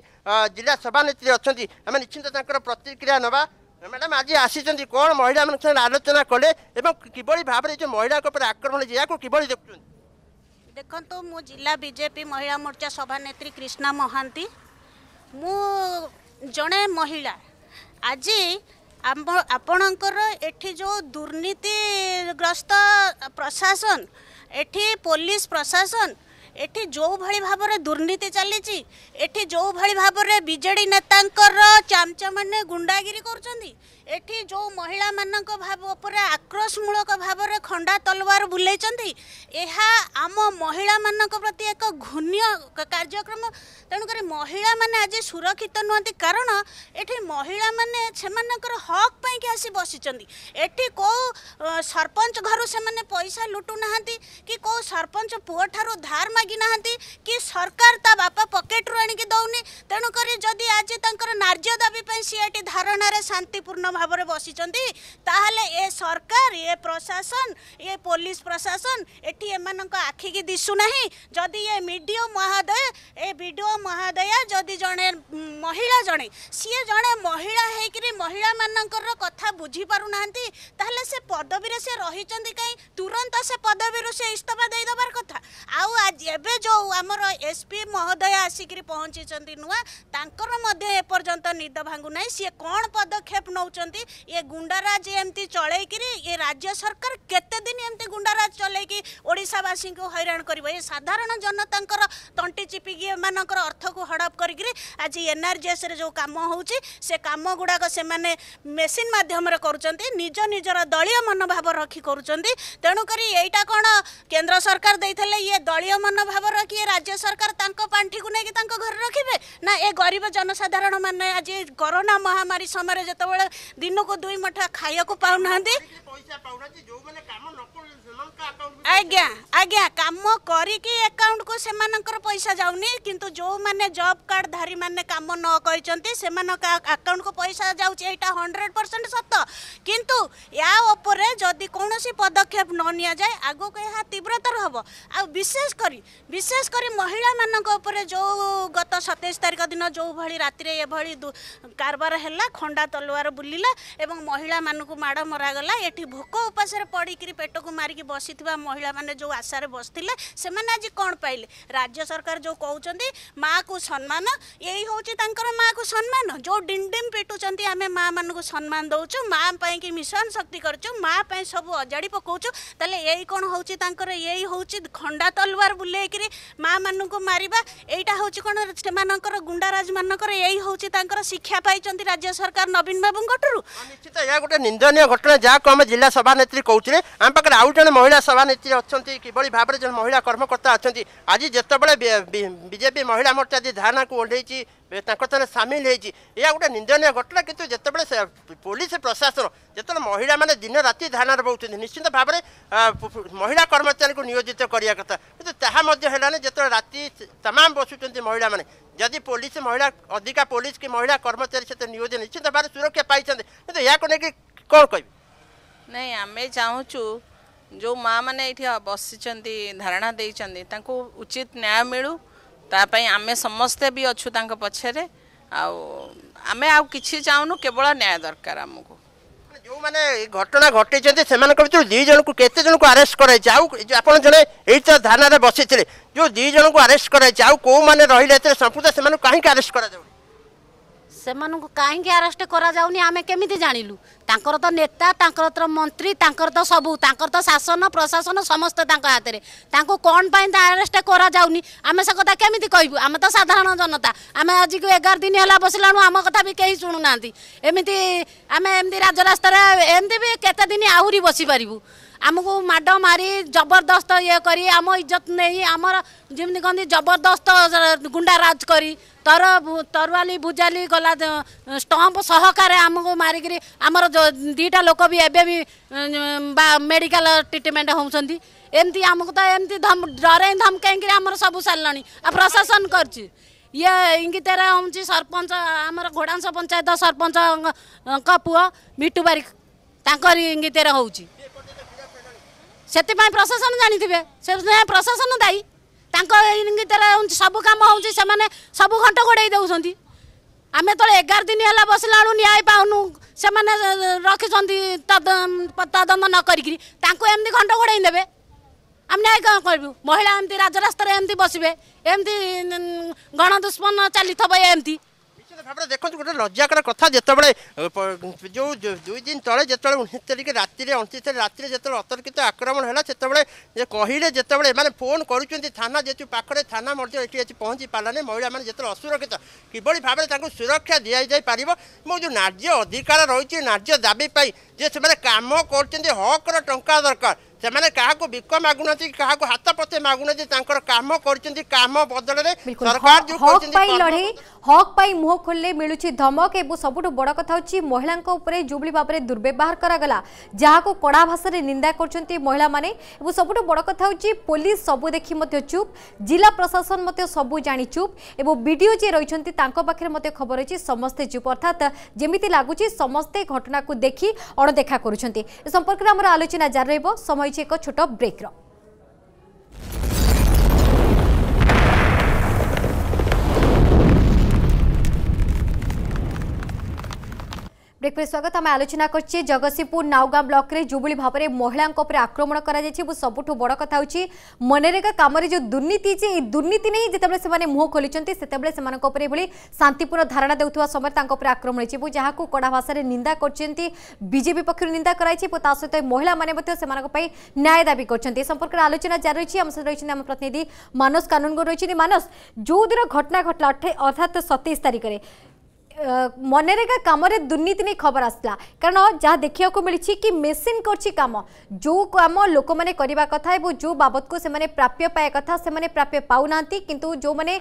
ଜିଲ୍ଲା ସଭାନେତ୍ରୀ ଅଛନ୍ତି ଆମେ ନିଶ୍ଚିନ୍ତ ତାଙ୍କର ପ୍ରତିକ୍ରିୟା ନେବା ମ୍ୟାଡ଼ାମ୍ ଆଜି ଆସିଛନ୍ତି କ'ଣ ମହିଳାମାନଙ୍କ ସାଙ୍ଗରେ ଆଲୋଚନା କଲେ ଏବଂ କିଭଳି ଭାବରେ ଯେଉଁ ମହିଳାଙ୍କ ଉପରେ ଆକ୍ରମଣ ଏହାକୁ କିଭଳି ଦେଖୁଛନ୍ତି ଦେଖନ୍ତୁ ମୁଁ ଜିଲ୍ଲା ବିଜେପି ମହିଳା ମୋର୍ଚ୍ଚା ସଭାନେତ୍ରୀ କ୍ରିଷ୍ଣା ମହାନ୍ତି ମୁଁ ଜଣେ ମହିଳା ଆଜି ଆମ ଆପଣଙ୍କର ଏଠି ଯେଉଁ ଦୁର୍ନୀତିଗ୍ରସ୍ତ ପ୍ରଶାସନ ଏଠି ପୋଲିସ ପ୍ରଶାସନ ଏଠି ଯେଉଁଭଳି ଭାବରେ ଦୁର୍ନୀତି ଚାଲିଛି ଏଠି ଯେଉଁଭଳି ଭାବରେ ବିଜେଡ଼ି ନେତାଙ୍କର ଚାମଚାମାନେ ଗୁଣ୍ଡାଗିରି କରୁଛନ୍ତି ଏଠି ଯେଉଁ ମହିଳାମାନଙ୍କ ଭାବ ଉପରେ ଆକ୍ରୋଶମୂଳକ ଭାବରେ ଖଣ୍ଡା ତଲୱାର ବୁଲେଇଛନ୍ତି ଏହା ଆମ ମହିଳାମାନଙ୍କ ପ୍ରତି ଏକ ଘୂନ୍ୟ କାର୍ଯ୍ୟକ୍ରମ ତେଣୁକରି ମହିଳାମାନେ ଆଜି ସୁରକ୍ଷିତ ନୁହନ୍ତି କାରଣ ଏଠି ମହିଳାମାନେ ସେମାନଙ୍କର ହକ୍ ପାଇଁକି ଆସି ବସିଛନ୍ତି ଏଠି କେଉଁ ସରପଞ୍ଚ ଘରୁ ସେମାନେ ପଇସା ଲୁଟୁ ନାହାନ୍ତି କି କେଉଁ ସରପଞ୍ଚ ପୁଅଠାରୁ ଧାର ମାଗି ନାହାନ୍ତି କି ସରକାର ତା ବାପା ପକେଟରୁ ଆଣିକି ଦେଉନି ତେଣୁକରି ଯଦି ଆଜି ତାଙ୍କର ନାର୍ଯ୍ୟ ଦାବି ପାଇଁ ସିଏ ଏଠି ଧାରଣାରେ ଶାନ୍ତିପୂର୍ଣ୍ଣ ଭାବରେ ବସିଛନ୍ତି ତାହେଲେ ଏ ସରକାର ଏ ପ୍ରଶାସନ ଏ ପୋଲିସ ପ୍ରଶାସନ ଏଠି ଏମାନଙ୍କ ଆଖିକି ଦିଶୁନାହିଁ ଯଦି ଏ ମିଡ଼ିଓ ମହୋଦୟ ଏ ବିଡ଼ିଓ ମହୋଦୟା ଯଦି ଜଣେ ମହିଳା ଜଣେ ସିଏ ଜଣେ ମହିଳା ହେଇକିରି ମହିଳାମାନଙ୍କର କଥା ବୁଝିପାରୁନାହାନ୍ତି ତାହେଲେ ସେ ପଦବୀରେ ସେ ରହିଛନ୍ତି କାହିଁ ତୁରନ୍ତ ସେ ପଦବୀରୁ ସେ ଇସ୍ତଫା ଦେଇଦେବାର କଥା ଆଉ ଏବେ ଯେଉଁ ଆମର ଏସ୍ପି ମହୋଦୟ ଆସିକିରି ପହଞ୍ଚିଛନ୍ତି ନୂଆ ତାଙ୍କର ମଧ୍ୟ ଏପର୍ଯ୍ୟନ୍ତ ନିଦ ଭାଙ୍ଗୁନାହିଁ ସିଏ କ'ଣ ପଦକ୍ଷେପ ନେଉଛନ୍ତି କରୁଛନ୍ତି ଏ ଗୁଣ୍ଡାରାଜ ଏମିତି ଚଳେଇକିରି ଏ ରାଜ୍ୟ ସରକାର କେତେ ଦିନ ଏମିତି ଗୁଣ୍ଡାରାଜ ଚଲେଇକି ଓଡ଼ିଶାବାସୀଙ୍କୁ ହଇରାଣ କରିବ ଏ ସାଧାରଣ ଜନତାଙ୍କର ତଣ୍ଟି ଚିପିକି ଏମାନଙ୍କର ଅର୍ଥକୁ ହଡ଼ପ କରିକିରି ଆଜି ଏନ୍ଆର୍ଜିଏସ୍ରେ ଯେଉଁ କାମ ହେଉଛି ସେ କାମ ଗୁଡ଼ାକ ସେମାନେ ମେସିନ୍ ମାଧ୍ୟମରେ କରୁଛନ୍ତି ନିଜ ନିଜର ଦଳୀୟ ମନୋଭାବ ରଖି କରୁଛନ୍ତି ତେଣୁକରି ଏଇଟା କ'ଣ କେନ୍ଦ୍ର ସରକାର ଦେଇଥିଲେ ଇଏ ଦଳୀୟ ମନୋଭାବ ରଖି ଏ ରାଜ୍ୟ ସରକାର ତାଙ୍କ ପାଣ୍ଠିକୁ ନେଇକି ତାଙ୍କ ଘରେ ରଖିବେ ନା ଏ ଗରିବ ଜନସାଧାରଣମାନେ ଆଜି କରୋନା ମହାମାରୀ ସମୟରେ ଯେତେବେଳେ ଦିନକୁ ଦୁଇ ମଠା ଖାଇବାକୁ ପାଉନାହାନ୍ତି ପଇସା ପାଉନାହାନ୍ତି ଯେଉଁମାନେ କାମ ନ ଆଜ୍ଞା ଆଜ୍ଞା କାମ କରିକି ଆକାଉଣ୍ଟକୁ ସେମାନଙ୍କର ପଇସା ଯାଉନି କିନ୍ତୁ ଯେଉଁମାନେ ଜବ୍ କାର୍ଡ଼ଧାରୀମାନେ କାମ ନ କରିଛନ୍ତି ସେମାନଙ୍କ ଆକାଉଣ୍ଟକୁ ପଇସା ଯାଉଛି ଏଇଟା ହଣ୍ଡ୍ରେଡ଼ ପରସେଣ୍ଟ ସତ କିନ୍ତୁ ୟା ଉପରେ ଯଦି କୌଣସି ପଦକ୍ଷେପ ନ ନିଆଯାଏ ଆଗକୁ ଏହା ତୀବ୍ରତର ହେବ ଆଉ ବିଶେଷ କରି ବିଶେଷ କରି ମହିଳାମାନଙ୍କ ଉପରେ ଯେଉଁ ଗତ ସତେଇଶ ତାରିଖ ଦିନ ଯେଉଁଭଳି ରାତିରେ ଏଭଳି କାରବାର ହେଲା ଖଣ୍ଡା ତଲୁଆର ବୁଲିଲା ଏବଂ ମହିଳାମାନଙ୍କୁ ମାଡ଼ ମରାଗଲା ଏଠି ଭୋକ ଉପାସରେ ପଡ଼ିକିରି ପେଟକୁ ମାରିକି ବସିଥିବା ମହିଳାମାନେ ଯେଉଁ ଆଶାରେ ବସିଥିଲେ ସେମାନେ ଆଜି କ'ଣ ପାଇଲେ ରାଜ୍ୟ ସରକାର ଯେଉଁ କହୁଛନ୍ତି ମାଆକୁ ସମ୍ମାନ ଏଇ ହେଉଛି ତାଙ୍କର ମାଆକୁ ସମ୍ମାନ ଯେଉଁ ଡିମ୍ଡିମ୍ ପିଟୁଛନ୍ତି ଆମେ ମାଆମାନଙ୍କୁ ସମ୍ମାନ ଦେଉଛୁ ମାଆ ପାଇଁକି ମିଶନ ଶକ୍ତି କରୁଛୁ ମାଆ ପାଇଁ ସବୁ ଅଜାଡ଼ି ପକାଉଛୁ ତାହେଲେ ଏଇ କ'ଣ ହେଉଛି ତାଙ୍କର ଏଇ ହେଉଛି ଖଣ୍ଡା ତଲୱାର ବୁଲେଇକିରି ମାଆମାନଙ୍କୁ ମାରିବା ଏଇଟା ହେଉଛି କ'ଣ ସେମାନଙ୍କର ଗୁଣ୍ଡାରାଜମାନଙ୍କର ଏଇ ହେଉଛି ତାଙ୍କର ଶିକ୍ଷା ପାଇଛନ୍ତି ରାଜ୍ୟ ସରକାର ନବୀନ ବାବୁଙ୍କଠାରୁ ନିଶ୍ଚିତ ଏହା ଗୋଟେ ନିନ୍ଦନୀୟ ଘଟଣା ଯାହାକୁ ଆମେ ଜିଲ୍ଲା ସଭାନେତ୍ରୀ କହୁଥିଲେ ଆମ ପାଖରେ ଆଉ ଜଣେ महिला सभा नेत्री अच्छा किभली भाव जो महिला कर्मकर्ता अच्छा आज जिते बीजेपी महिला मोर्चा आज धारणा को ओई सामिल होती यह गोटे निंदन घटना कितु जिते पुलिस प्रशासन जो महिला मैंने दिन रात धारण में बोलते निश्चित भाव में महिला कर्मचारी को नियोजित करने कथा कितना जो रात तमाम बसुंच महिला मैंने जदि पुलिस महिला अधिका पुलिस कि महिला कर्मचारी से नियोजित निश्चित भाव सुरक्षा पाई कि कौन कह नहीं आम चाहूँ ଯେଉଁ ମାଆମାନେ ଏଇଠି ବସିଛନ୍ତି ଧାରଣା ଦେଇଛନ୍ତି ତାଙ୍କୁ ଉଚିତ ନ୍ୟାୟ ମିଳୁ ତା ପାଇଁ ଆମେ ସମସ୍ତେ ବି ଅଛୁ ତାଙ୍କ ପଛରେ ଆଉ ଆମେ ଆଉ କିଛି ଚାହୁଁନୁ କେବଳ ନ୍ୟାୟ ଦରକାର ଆମକୁ ଯେଉଁମାନେ ଏ ଘଟଣା ଘଟେଇଛନ୍ତି ସେମାନଙ୍କ ଭିତରୁ ଦୁଇ ଜଣଙ୍କୁ କେତେ ଜଣଙ୍କୁ ଆରେଷ୍ଟ କରାଯାଇଛି ଆଉ ଆପଣ ଜଣେ ଏଇଥର ଧାରଣାରେ ବସିଥିଲେ ଯେଉଁ ଦୁଇ ଜଣଙ୍କୁ ଆରେଷ୍ଟ କରାଯାଇଛି ଆଉ କେଉଁମାନେ ରହିଲେ ଏଥିରେ ସମ୍ପୃକ୍ତ ସେମାନଙ୍କୁ କାହିଁକି ଆରେଷ୍ଟ କରାଯାଉ ସେମାନଙ୍କୁ କାହିଁକି ଆରେଷ୍ଟ କରାଯାଉନି ଆମେ କେମିତି ଜାଣିଲୁ ତାଙ୍କର ତ ନେତା ତାଙ୍କର ତ ମନ୍ତ୍ରୀ ତାଙ୍କର ତ ସବୁ ତାଙ୍କର ତ ଶାସନ ପ୍ରଶାସନ ସମସ୍ତେ ତାଙ୍କ ହାତରେ ତାଙ୍କୁ କ'ଣ ପାଇଁ ଆରେଷ୍ଟ କରାଯାଉନି ଆମେ ସେ କଥା କେମିତି କହିବୁ ଆମେ ତ ସାଧାରଣ ଜନତା ଆମେ ଆଜିକୁ ଏଗାର ଦିନ ହେଲା ବସିଲାଣୁ ଆମ କଥା ବି କେହି ଶୁଣୁନାହାନ୍ତି ଏମିତି ଆମେ ଏମିତି ରାଜରାସ୍ତାରେ ଏମିତି ବି କେତେ ଦିନ ଆହୁରି ବସିପାରିବୁ आमु माड मि जबरदस्त आम इज्जत नै आमि कि जबरदस्त राज करी तर तरवाली भुजाली गला स्टम्प सहक आमु मरिक आम दुईटा भी मेडिकल ट्रिटमेन्ट हौँच्छ एमि आमु त डरै धि आम सबै सारला नि प्रशासन गर्छु इङ्गितर हुन्छ सरोडास पञ्चायत सरपञ्च पु मिटुबारिक त इङ्गित हौँ ସେଥିପାଇଁ ପ୍ରଶାସନ ଜାଣିଥିବେ ସେଥିପାଇଁ ପ୍ରଶାସନ ଦାୟୀ ତାଙ୍କ ଇଙ୍ଗିତରେ ସବୁ କାମ ହେଉଛି ସେମାନେ ସବୁ ଘଣ୍ଟ ଘୋଡ଼େଇ ଦେଉଛନ୍ତି ଆମେ ତଳେ ଏଗାର ଦିନ ହେଲା ବସିଲା ନ୍ୟାୟ ପାଉନୁ ସେମାନେ ରଖିଛନ୍ତି ତଦନ୍ତ ନ କରିକିରି ତାଙ୍କୁ ଏମିତି ଘଣ୍ଟ ଘୋଡ଼େଇ ଦେବେ ଆମେ ନ୍ୟାୟ କ'ଣ କରିବୁ ମହିଳା ଏମିତି ରାଜରାସ୍ତାରେ ଏମିତି ବସିବେ ଏମିତି ଗଣ ଦୁଷ୍ମନ ଚାଲିଥିବ ଏମିତି ভাবে দেখুন গোটে লজ্জাকর কথা যেত যে দুই দিন তলে যেত উনিশ তারিখ রাতে অনতিশ তারিখ রাতে যেত অতর্কিত আক্রমণ হল সেত যে কহিলে যেতবে এমানে ফোন করছেন থানা যেহেতু পাখে থানা মধ্যে এটি আছে পৌঁছি পালানি মহিলা মানে যেত অসুরক্ষিত কিভাবে ভাবে তাঁর সুরক্ষা দিয়াই পার এবং যে ন্যায্য অধিকার রয়েছে ন্যায্য দাবি পাই যে সে কাম করছেন হকর টঙ্কা দরকার ସେମାନେ କାହାକୁ ବିକ ମାଗୁନାହାନ୍ତି କାହାକୁ ହାତ ପତେ ମାଗୁନାହାନ୍ତି ତାଙ୍କର କାମ କରିଛନ୍ତି କାମ ବଦଳରେ ସରକାର ପାଇଁ ଲଢେଇ ହକ୍ ପାଇଁ ମୁହଁ ଖୋଲିଲେ ମିଳୁଛି ଧମକ ଏବଂ ସବୁଠୁ ବଡ଼ କଥା ହେଉଛି ମହିଳାଙ୍କ ଉପରେ ଯେଉଁଭଳି ଭାବରେ ଦୁର୍ବ୍ୟବହାର କରାଗଲା ଯାହାକୁ କଡ଼ା ଭାଷାରେ ନିନ୍ଦା କରୁଛନ୍ତି ମହିଳାମାନେ ଏବଂ ସବୁଠୁ ବଡ଼ କଥା ହେଉଛି ପୋଲିସ ସବୁ ଦେଖି ମଧ୍ୟ ଚୁପ୍ ଜିଲ୍ଲା ପ୍ରଶାସନ ମଧ୍ୟ ସବୁ ଜାଣି ଚୁପ୍ ଏବଂ ବିଡ଼ିଓ ଯିଏ ରହିଛନ୍ତି ତାଙ୍କ ପାଖରେ ମଧ୍ୟ ଖବର ରହିଛି ସମସ୍ତେ ଚୁପ୍ ଅର୍ଥାତ୍ ଯେମିତି ଲାଗୁଛି ସମସ୍ତେ ଘଟଣାକୁ ଦେଖି ଅଣଦେଖା କରୁଛନ୍ତି ଏ ସମ୍ପର୍କରେ ଆମର ଆଲୋଚନା ଜାରି ରହିବ ସମୟ रही एक छोट ब्रेक र ব্রেক পরে স্বাগত আমি আলোচনা করছি জগৎসিংহপুর নাওগাঁ ব্লকরে যেভাবে ভাবে মহিলা উপরে আক্রমণ করা যাই সবুঠু বড় কথা হচ্ছে মনরেগা কামরে যে দুর্নীতি যে এই দুর্নীতি নিয়ে যেতবে সে মুহ খোলিছেন সেতবে সে উপরে এভাবে শান্তিপূর্ণ ধারণা দেওয়া সময় তাঁর উপরে আক্রমণ হয়েছে এবং যা কড়া ভাষার নিন্দা করছেন বিজেপি পক্ষ নিন্দা করা হয়েছে এবং তা সহ মহিলা মানে সে ন্যায় দাবি করছেন এ সম্পর্কে আলোচনা যা রয়েছে আমার সাথে রয়েছেন আমার প্রতিনিধি মানস কানুনগো রয়েছেন মানস যেদিন ঘটনা ঘটলা অর্থাৎ সতেইশ তারিখে मनरेगा कम दुर्नीति नहीं खबर आसला कारण जहाँ देखा मिली कि मेसीन करम जो कम लोक मैंने करवा कथा और जो बाबद को से प्राप्य पाया कथा से प्राप्य पा ना कि जो मैंने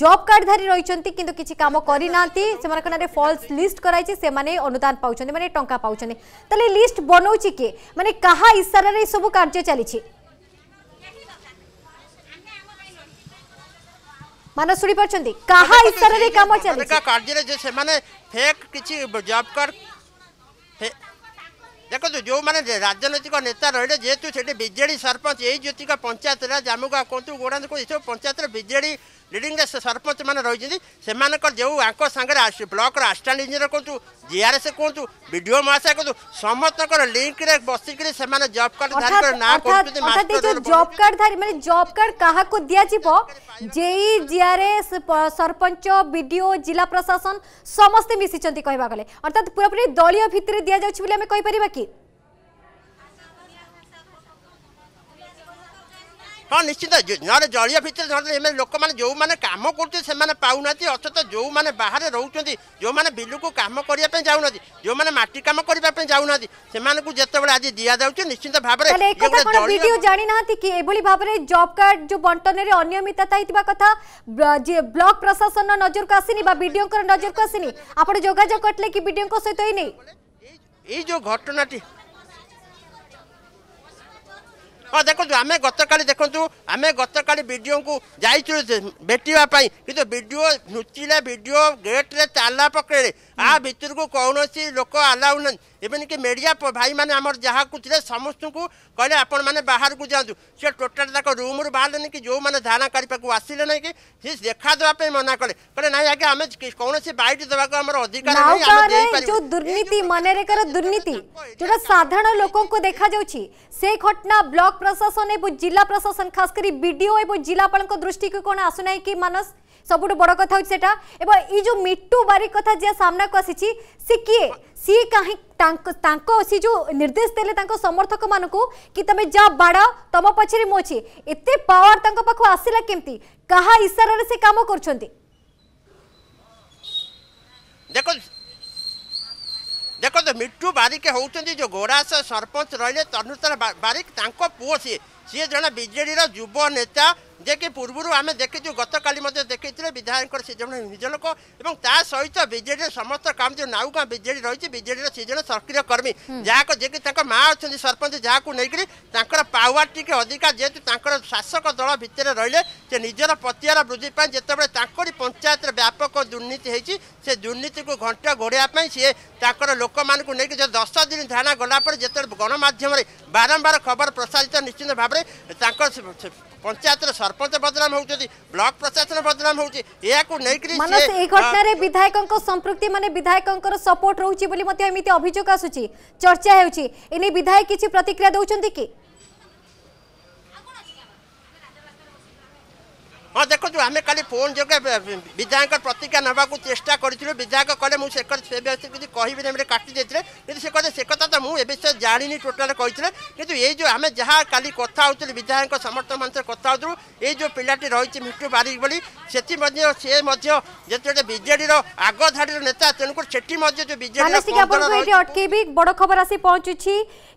जब कार्ड धारी रही कि कम करना से फल्स लिस्ट कराई से अनुदान पाँच मैंने टा लिस्ट बनाऊ किए मैंने क्या इशारे सब कार्य चली मान शुणी पार्टी क्या हिस्सा रे काम चल कार्य जे से माने फेक किछि जॉब कार्ड देखो जो मैंने राजनैतिक नेता रही जेहेतु से बीजेडी सरपंच यही ज्योतिका पंचायत राज आमको कहतु Goda panchayat BJD leading the sarpanch মানে রয়েছেন সেমানক যে আঙ্ক সাংরে ব্লকর আসিষ্টাট ইঞ্জিনিয়র কুহতু জিআরএস কুহতু বিডিও মহাশয় কুহতু সমস্তকর লিঙ্করে বসিকি সেমানে জব কার্ড ধারীর না করছেন মাস্টার জব কার্ড ধারী মানে জব কার্ড কাহাকু দিয়া যিব জেই জিআরএস সরপঞ্চ বিডিও জেলা প্রশাসন সমস্তে মিশিছেন কহিবা গলে অর্থাৎ পুরোপুরি দলীয় ভিতরে দিয়া যাচ্ছে বলে আমি কইপারিবা কি ହଁ ନିଶ୍ଚିତ ନହେଲେ ଜଳୀୟ ଭିତରେ ନହେଲେ ଏମାନେ ଲୋକମାନେ ଯେଉଁମାନେ କାମ କରୁଛନ୍ତି ସେମାନେ ପାଉନାହାନ୍ତି ଅଥଚ ଯେଉଁମାନେ ବାହାରେ ରହୁଛନ୍ତି ଯେଉଁମାନେ ବିଲକୁ କାମ କରିବା ପାଇଁ ଯାଉନାହାନ୍ତି ଯେଉଁମାନେ ମାଟି କାମ କରିବା ପାଇଁ ଯାଉନାହାନ୍ତି ସେମାନଙ୍କୁ ଯେତେବେଳେ ଆଜି ଦିଆଯାଉଛି ନିଶ୍ଚିତ ଭାବରେ ଜାଣିନାହାନ୍ତି କି ଏଭଳି ଭାବରେ ଜବ୍ କାର୍ଡ ଯୋଉ ବଣ୍ଟନରେ ଅନିୟମିତତା ହେଇଥିବା କଥା ବ୍ଲକ ପ୍ରଶାସନ ନଜରକୁ ଆସିନି ବା ବିଡିଓଙ୍କର ନଜରକୁ ଆସିନି ଆପଣ ଯୋଗାଯୋଗ କରିଥିଲେ କି ବିଡିଓଙ୍କ ସହିତ ଏଇ ନେଇ ଏଇ ଯୋଉ ଘଟଣାଟି ହଁ ଦେଖନ୍ତୁ ଆମେ ଗତକାଲି ଦେଖନ୍ତୁ ଆମେ ଗତକାଲି ବିଡ଼ିଓଙ୍କୁ ଯାଇଥିଲୁ ଭେଟିବା ପାଇଁ କିନ୍ତୁ ବିଡ଼ିଓ ଲୁଚିଲେ ବିଡ଼ିଓ ଗେଟ୍ରେ ତାଲା ପକାଇଲେ आ भितर को कौन सी लोक आलाउ ना इवन कि मीडिया भाई मैंने जहाँ थे समस्त को कहले आपण मैंने बाहर को जातु सी टोटाल तक रूम्रु बाहर कि जो मैंने धारणा करने आसिले ना कि सी देखा देवाई मना कले कहले ना आज्ञा आम कौन बैट देवाक आम अधिकार साधारण लोक देखा से घटना ब्लक प्रशासन जिला प्रशासन खास कर विडीओ और दृष्टि को कौन आसुना कि मानस ସବୁଠୁ ବଡ଼ କଥା ହେଉଛି ସେଟା ଏବଂ ଏଇ ଯେଉଁ ମିଟୁ ବାରିକ କଥା ଯିଏ ସାମ୍ନାକୁ ଆସିଛି ସେ କିଏ ସିଏ କାହିଁ ତାଙ୍କ ସେ ଯେଉଁ ନିର୍ଦ୍ଦେଶ ଦେଲେ ତାଙ୍କ ସମର୍ଥକମାନଙ୍କୁ କି ତମେ ଯା ବାଡ଼ ତମ ପଛରେ ମୁଁ ଅଛି ଏତେ ପାୱାର ତାଙ୍କ ପାଖକୁ ଆସିଲା କେମିତି କାହା ଇସାରାରେ ସେ କାମ କରୁଛନ୍ତି ଦେଖନ୍ତୁ ଦେଖନ୍ତୁ ମିଟୁ ବାରିକ ହେଉଛନ୍ତି ଯେଉଁ ଗୋରାସ ସରପଞ୍ଚ ରହିଲେ ତନୁତର ବାରିକ ତାଙ୍କ ପୁଅ ସିଏ ସିଏ ଜଣେ ବିଜେଡ଼ିର ଯୁବ ନେତା ଯେ କି ପୂର୍ବରୁ ଆମେ ଦେଖିଛୁ ଗତକାଲି ମଧ୍ୟ ଦେଖେଇଥିଲେ ବିଧାୟକଙ୍କର ସେ ଜଣେ ନିଜ ଲୋକ ଏବଂ ତା ସହିତ ବିଜେଡ଼ିର ସମସ୍ତ କାମ ଯେଉଁ ନାଉଗାଁ ବିଜେଡ଼ି ରହିଛି ବିଜେଡ଼ିର ସେ ଜଣେ ସକ୍ରିୟ କର୍ମୀ ଯାହାକୁ ଯିଏକି ତାଙ୍କ ମା ଅଛନ୍ତି ସରପଞ୍ଚ ଯାହାକୁ ନେଇକରି ତାଙ୍କର ପାୱାର ଟିକେ ଅଧିକା ଯେହେତୁ ତାଙ୍କର ଶାସକ ଦଳ ଭିତରେ ରହିଲେ ସେ ନିଜର ପତିଆର ବୃଦ୍ଧି ପାଇଁ ଯେତେବେଳେ ତାଙ୍କରି ପଞ୍ଚାୟତରେ ବ୍ୟାପକ ଦୁର୍ନୀତି ହେଇଛି ସେ ଦୁର୍ନୀତିକୁ ଘଣ୍ଟ ଘୋଡ଼ାଇବା ପାଇଁ ସିଏ ତାଙ୍କର ଲୋକମାନଙ୍କୁ ନେଇକି ଯେଉଁ ଦଶ ଦିନ ଧ୍ୟାନ ଗଲା ପରେ ଯେତେବେଳେ ଗଣମାଧ୍ୟମରେ ବାରମ୍ବାର ଖବର ପ୍ରସାରିତ ନିଶ୍ଚିନ୍ତ ଭାବରେ ତାଙ୍କ পঞ্চায়েতর সরপঞ্চ বদনাম হচ্ছে ব্লক প্রশাসন বদনাম হচ্ছে এখন মানস এই ঘটনার বিধায়ক সম্পৃক্তি মানে বিধায়ক সপোর্ট রয়েছে বলে এমিতি অভিযোগ আসুচি চর্চা হচ্ছে এনে বিধায়ক কিছু প্রতিক্রিয়া দৌঁচ কি ହଁ ଦେଖନ୍ତୁ ଆମେ କାଲି ଫୋନ୍ ଯୋଗେ ବିଧାୟକ ପ୍ରତିଜ୍ଞା ନେବାକୁ ଚେଷ୍ଟା କରିଥିଲୁ ବିଧାୟକ କଲେ ମୁଁ ସେ କଥା ସେ ବିଷୟ କିଛି କହିବିନି ଏମିତି କାଟି ଦେଇଥିଲେ କିନ୍ତୁ ସେ କଥା ସେ କଥା ତ ମୁଁ ଏ ବିଷୟରେ ଜାଣିନି ଟୋଟାଲ୍ କହିଥିଲେ କିନ୍ତୁ ଏଇ ଯେଉଁ ଆମେ ଯାହା କାଲି କଥା ହେଉଥିଲୁ ବିଧାୟକ ସମର୍ଥନ ସହ କଥା ହେଉଥିଲୁ ଏଇ ଯେଉଁ ପିଲାଟି ରହିଛି ମିଟୁ ବାରିକ ବୋଲି ସେଥି ମଧ୍ୟ ସେ ମଧ୍ୟ ଯେତେବେଳେ ଗୋଟେ ବିଜେଡ଼ିର ଆଗଧାଡ଼ିର ନେତା ତେଣୁକରି ସେଠି ମଧ୍ୟ ଯେଉଁ ବିଜେଡ଼ି ଅଟକେଇବି ବଡ଼ ଖବର ଆସି ପହଞ୍ଚୁଛି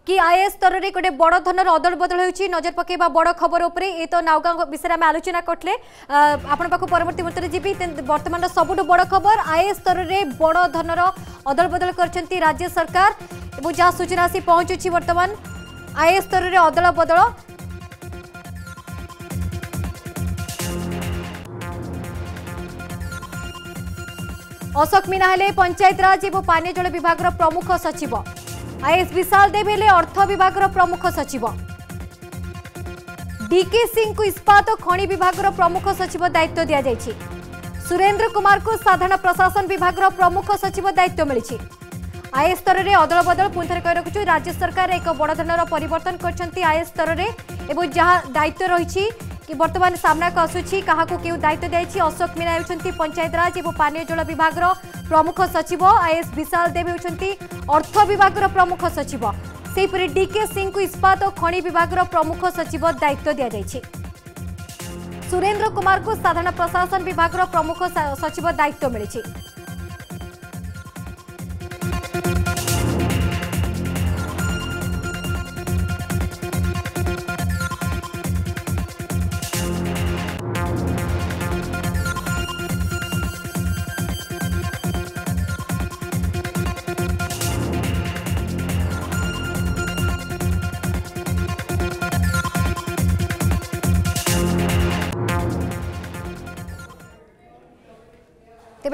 कि आईएएस स्तर गोटे बड़ धनर अदल बदल हो नजर पकईवा बड़ खबर उपरे तो नावगांव विषय आम आलोचना करते आपण पाक परवर्त मुहूर्त जी बर्तमान सब बड़ खबर आईएएस स्तर में बड़ अदल बदल कर राज्य सरकार और जहाँ सूचना आसी पहुंचुची बर्तमान आईएएस स्तर में अदल बदल अशोक मीना है पंचायतराज और पानी जल विभाग प्रमुख सचिव ଆଇଏସ୍ ବିଶାଲ ଦେବ ହେଲେ ଅର୍ଥ ବିଭାଗର ପ୍ରମୁଖ ସଚିବ ଡିକେ ସିଂଙ୍କୁ ଇସ୍ପାତ ଖଣି ବିଭାଗର ପ୍ରମୁଖ ସଚିବ ଦାୟିତ୍ୱ ଦିଆଯାଇଛି ସୁରେନ୍ଦ୍ର କୁମାରଙ୍କୁ ସାଧାରଣ ପ୍ରଶାସନ ବିଭାଗର ପ୍ରମୁଖ ସଚିବ ଦାୟିତ୍ୱ ମିଳିଛି ଆଇଏସ୍ ସ୍ତରରେ ଅଦଳ ବଦଳ ପୁଣି ଥରେ କହି ରଖୁଛୁ ରାଜ୍ୟ ସରକାର ଏକ ବଡ଼ ଧରଣର ପରିବର୍ତ୍ତନ କରିଛନ୍ତି ଆଇଏସ୍ ସ୍ତରରେ ଏବଂ ଯାହା ଦାୟିତ୍ୱ ରହିଛି कि बर्तमान सामनाक आसुची क्या क्यों दायित्व दी अशोक मीना होती पंचायतराज और पानीय जल विभाग प्रमुख सचिव आईएस विशाल देव होती अर्थ विभाग प्रमुख सचिव सेपरि डीके सिंह को इस्पात और खणि विभाग प्रमुख सचिव दायित्व दि जाएगी सुरेंद्र कुमार को साधारण प्रशासन विभाग प्रमुख सचिव दायित्व मिली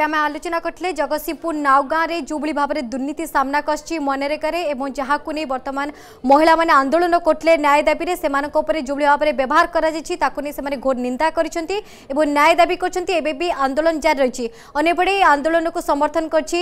তবে আমি আলোচনা করলে জগৎসিংহপুর নাওগাঁরে যেভাবে ভাবে দুর্নীতি সামনা আসছে মনে করে এবং যা বর্তমান মহিলা মানে আন্দোলন করলে ন্যায় দাবিরে সে উপরে যেভাবে ভাবে ব্যবহার করা যাই তাকে সে ঘোর নিন্দা করেছেন এবং ন্যায় দাবি করছেন এবে বি আন্দোলন জারি রয়েছে অন্যপটে এই আন্দোলনকে সমর্থন করছে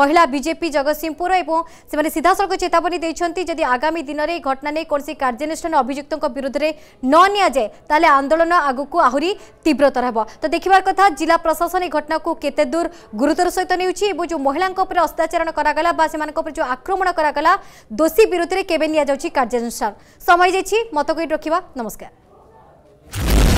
মহিলা বিজেপি জগৎসিংহপুর এবং সে সিধাসলখ চেতাবনী দিয়েছেন যদি আগামী দিনের এই ঘটনা নিয়ে কোণী কার্যানুষ্ঠান অভিযুক্ত বিরুদ্ধে ন নিয়ে তাহলে আন্দোলন আগুক আহরি তীব্রতর হব তো দেখবার কথা জেলা প্রশাসন এই ঘটনাকে কেতে এতে দূর গুরুতর সহিত নেউছি এবং যে মহিলা উপরে অত্যাচার করা বা সে যে আক্রমণ করা দোষী বিরুদ্ধে কেবে নিয়ে যাচ্ছে কার্যানুষ্ঠান সময় যাই মতকে রক্ষা নমস্কার